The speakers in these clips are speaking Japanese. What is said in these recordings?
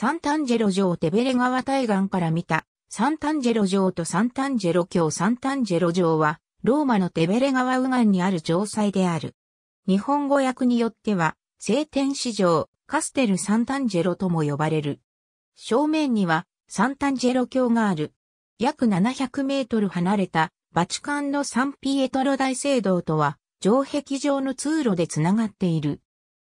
サンタンジェロ城テベレ川対岸から見た、サンタンジェロ城とサンタンジェロ橋サンタンジェロ城は、ローマのテベレ川右岸にある城塞である。日本語訳によっては、聖天史城、カステルサンタンジェロとも呼ばれる。正面には、サンタンジェロ橋がある。約700メートル離れた、バチカンのサンピエトロ大聖堂とは、城壁上の通路でつながっている。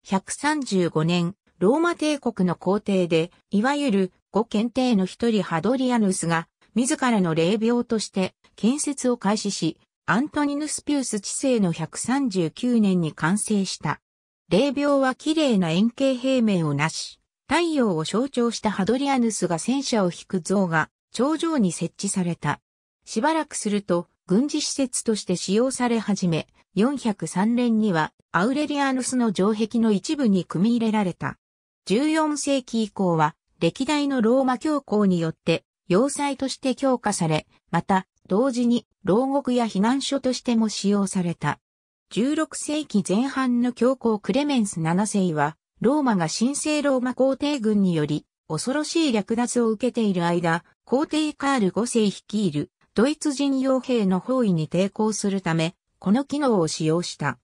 135年、ローマ帝国の皇帝で、いわゆる五賢帝の一人ハドリアヌスが、自らの霊廟として建設を開始し、アントニヌスピュース治世の139年に完成した。霊廟は綺麗な円形平面をなし、太陽を象徴したハドリアヌスが戦車を引く像が頂上に設置された。しばらくすると軍事施設として使用され始め、403年にはアウレリアヌスの城壁の一部に組み入れられた。14世紀以降は歴代のローマ教皇によって要塞として強化され、また同時に牢獄や避難所としても使用された。16世紀前半の教皇クレメンス7世は、ローマが神聖ローマ皇帝軍により、恐ろしい略奪を受けている間、皇帝カール5世率いるドイツ人傭兵の包囲に抵抗するため、この機能を使用した。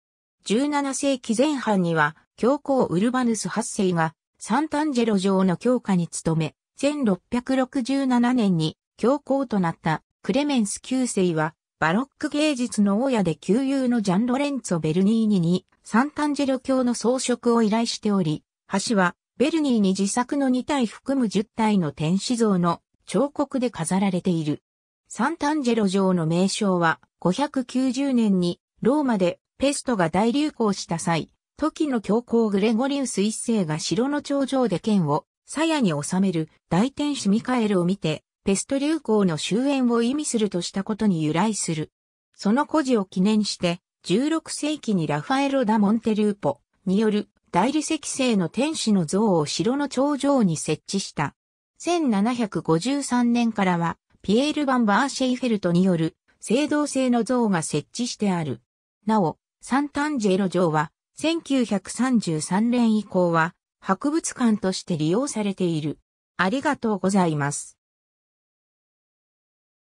17世紀前半には、教皇ウルバヌス8世がサンタンジェロ城の強化に努め、1667年に教皇となったクレメンス旧世は、バロック芸術の大家で旧友のジャン・ロレンツォ・ベルニーニにサンタンジェロ教の装飾を依頼しており、橋はベルニーニ自作の2体含む10体の天使像の彫刻で飾られている。サンタンジェロ城の名称は590年にローマでペストが大流行した際、時の教皇グレゴリウス一世が城の頂上で剣を鞘に収める大天使ミカエルを見て、ペスト流行の終焉を意味するとしたことに由来する。その故事を記念して、16世紀にラファエロ・ダ・モンテルーポによる大理石製の天使の像を城の頂上に設置した。1753年からは、ピエール・バン・バーシェイフェルトによる聖堂製の像が設置してある。なお、サンタンジェロ城は、1933年以降は博物館として利用されている。ありがとうございます。